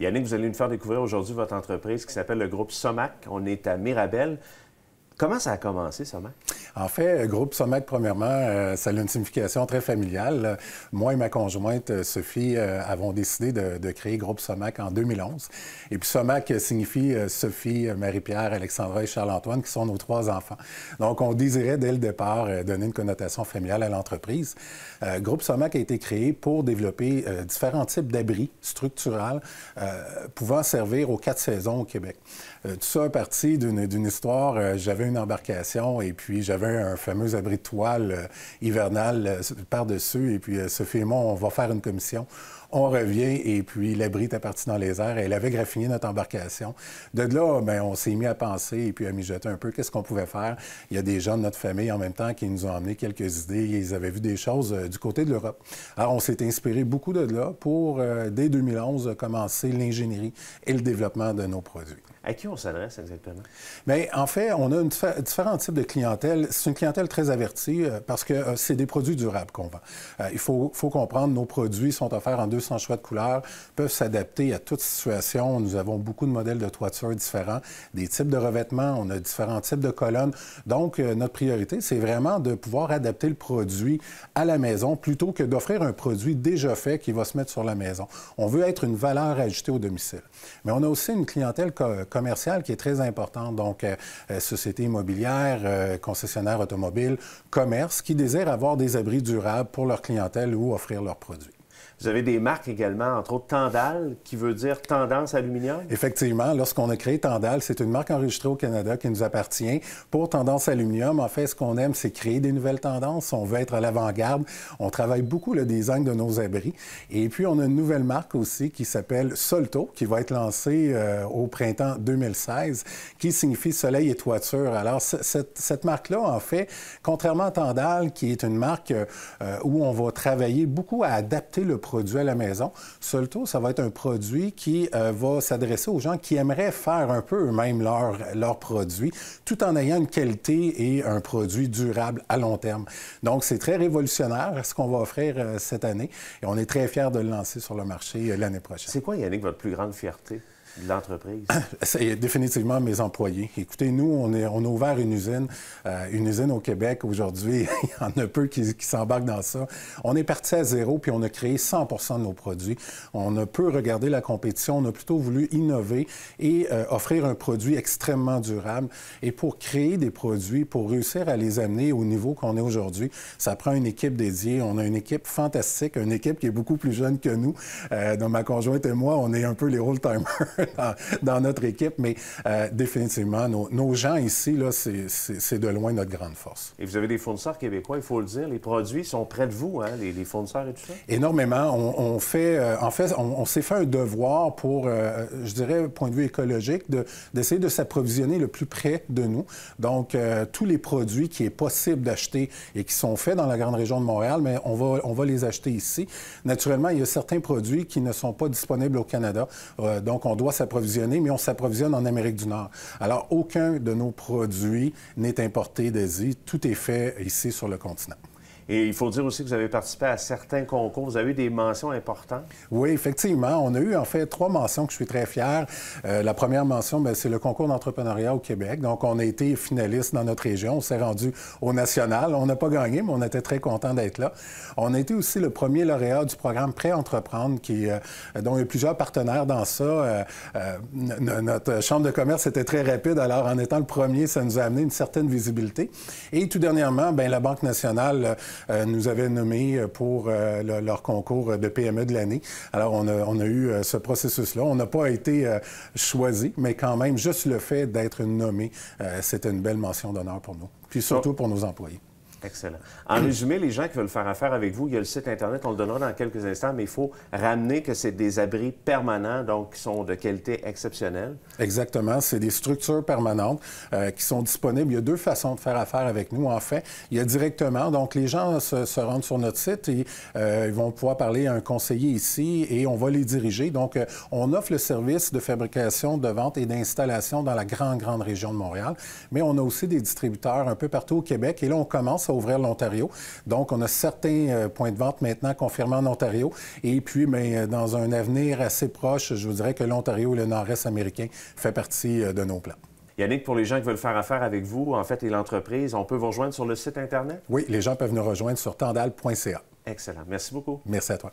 Yannick, vous allez nous faire découvrir aujourd'hui votre entreprise qui s'appelle le groupe Somac. On est à Mirabel. Comment ça a commencé, Somac En fait, euh, groupe Somac, premièrement, ça euh, a une signification très familiale. Moi et ma conjointe euh, Sophie avons décidé de, créer groupe Somac en 2011. Et puis Somac signifie Sophie, Marie-Pierre, Alexandra et Charles-Antoine, qui sont nos trois enfants. Donc, on désirait dès le départ donner une connotation familiale à l'entreprise. groupe Somac a été créé pour développer différents types d'abris structurels pouvant servir aux quatre saisons au Québec. tout ça est parti d'une histoire. J'avais embarcation et puis j'avais un fameux abri de toile euh, hivernal euh, par-dessus. Et puis, euh, Sophie et moi, on va faire une commission on revient et puis l'abri est partie dans les airs. Elle avait graffiné notre embarcation. De là, ben, on s'est mis à penser et puis à mijoter un peu qu'est-ce qu'on pouvait faire. Il y a des gens de notre famille en même temps qui nous ont amené quelques idées. Ils avaient vu des choses euh, du côté de l'Europe. Alors, on s'est inspiré beaucoup de là pour, euh, dès 2011, commencer l'ingénierie et le développement de nos produits. À qui on s'adresse exactement? Bien, en fait, on a une différents types de clientèle. C'est une clientèle très avertie euh, parce que c'est des produits durables qu'on vend. il faut, faut comprendre, nos produits sont offerts en deux sans choix de couleur peuvent s'adapter à toute situation. Nous avons beaucoup de modèles de toiture différents, des types de revêtements, on a différents types de colonnes. Donc, euh, notre priorité, c'est vraiment de pouvoir adapter le produit à la maison plutôt que d'offrir un produit déjà fait qui va se mettre sur la maison. On veut être une valeur ajoutée au domicile. Mais on a aussi une clientèle commerciale qui est très importante, donc sociétés euh, euh, société immobilière, automobiles, concessionnaire automobile, commerce, qui désirent avoir des abris durables pour leur clientèle ou offrir leurs produits. Vous avez des marques également, entre autres Tandal, qui veut dire tendance aluminium. Effectivement, lorsqu'on a créé Tandal, c'est une marque enregistrée au Canada qui nous appartient. Pour tendance aluminium, en fait, ce qu'on aime, c'est créer des nouvelles tendances. On veut être à l'avant-garde. On travaille beaucoup le design de nos abris. Et puis, on a une nouvelle marque aussi qui s'appelle Solto, qui va être lancée euh, au printemps 2016, qui signifie soleil et toiture. Alors, cette, marque-là, en fait, contrairement à Tandal, qui est une marque euh, où on va travailler beaucoup à adapter le produit à la maison. Solto, ça va être un produit qui euh, va s'adresser aux gens qui aimeraient faire un peu eux-mêmes leur, leur produit, tout en ayant une qualité et un produit durable à long terme. Donc, c'est très révolutionnaire ce qu'on va offrir euh, cette année et on est très fiers de le lancer sur le marché euh, l'année prochaine. C'est quoi, Yannick, votre plus grande fierté? de l'entreprise? C'est définitivement mes employés. Écoutez, nous, on, est, on a ouvert une usine, euh, une usine au Québec. Aujourd'hui, il y en a peu qui, s'embarquent dans ça. On est parti à zéro, puis on a créé 100 de nos produits. On a peu regardé la compétition. On a plutôt voulu innover et euh, offrir un produit extrêmement durable. Et pour créer des produits, pour réussir à les amener au niveau qu'on est aujourd'hui, ça prend une équipe dédiée. On a une équipe fantastique, une équipe qui est beaucoup plus jeune que nous. Euh, donc, ma conjointe et moi, on est un peu les old-timers dans, notre équipe, mais euh, définitivement, nos, gens ici, là, c'est de loin notre grande force. Et vous avez des fournisseurs québécois, il faut le dire. Les produits sont près de vous, hein, les, fournisseurs et tout ça? Énormément. On, fait, euh, en fait, on, s'est fait un devoir pour, euh, je dirais, point de vue écologique, d'essayer de s'approvisionner le plus près de nous. Donc, tous les produits qui est possible d'acheter et qui sont faits dans la grande région de Montréal, mais on va, on va les acheter ici. Naturellement, il y a certains produits qui ne sont pas disponibles au Canada. donc, on doit s'approvisionner, mais on s'approvisionne en Amérique du Nord. Alors, aucun de nos produits n'est importé d'Asie. Tout est fait ici sur le continent. Et il faut dire aussi que vous avez participé à certains concours. Vous avez eu des mentions importantes. Oui, effectivement. On a eu en fait trois mentions que je suis très fier. Euh, la première mention, ben, c'est le concours d'entrepreneuriat au Québec. Donc, on a été finaliste dans notre région. On s'est rendu au national. On n'a pas gagné, mais on était très content d'être là. On a été aussi le premier lauréat du programme Pré-entreprendre, euh, dont il y a plusieurs partenaires dans ça. Euh, notre chambre de commerce était très rapide. Alors, en étant le premier, ça nous a amené une certaine visibilité. Et tout dernièrement, ben, la Banque nationale euh, nous avaient nommé pour euh, leur concours de PME de l'année. Alors, on a, on a eu euh, ce processus-là. On n'a pas été choisi, mais quand même, juste le fait d'être nommé, c'était une belle mention d'honneur pour nous, puis surtout pour nos employés. Excellent. En résumé, les gens qui veulent faire affaire avec vous, il y a le site Internet, on le donnera dans quelques instants, mais il faut ramener que c'est des abris permanents, donc qui sont de qualité exceptionnelle. Exactement. C'est des structures permanentes euh, qui sont disponibles. Il y a deux façons de faire affaire avec nous, en fait. Il y a directement, donc les gens se, rendent sur notre site et euh, ils vont pouvoir parler à un conseiller ici et on va les diriger. Donc, euh, on offre le service de fabrication, de vente et d'installation dans la grande, grande région de Montréal, mais on a aussi des distributeurs un peu partout au Québec et là, on commence à ouvrir l'Ontario. Donc, on a certains euh, points de vente maintenant confirmés en Ontario. Et puis, mais ben, euh, dans un avenir assez proche, je vous dirais que l'Ontario et le nord-est américain fait partie euh, de nos plans. Yannick, pour les gens qui veulent faire affaire avec vous, en fait, et l'entreprise, on peut vous rejoindre sur le site Internet? Oui, les gens peuvent nous rejoindre sur tandal.ca. Excellent. Merci beaucoup. Merci à toi.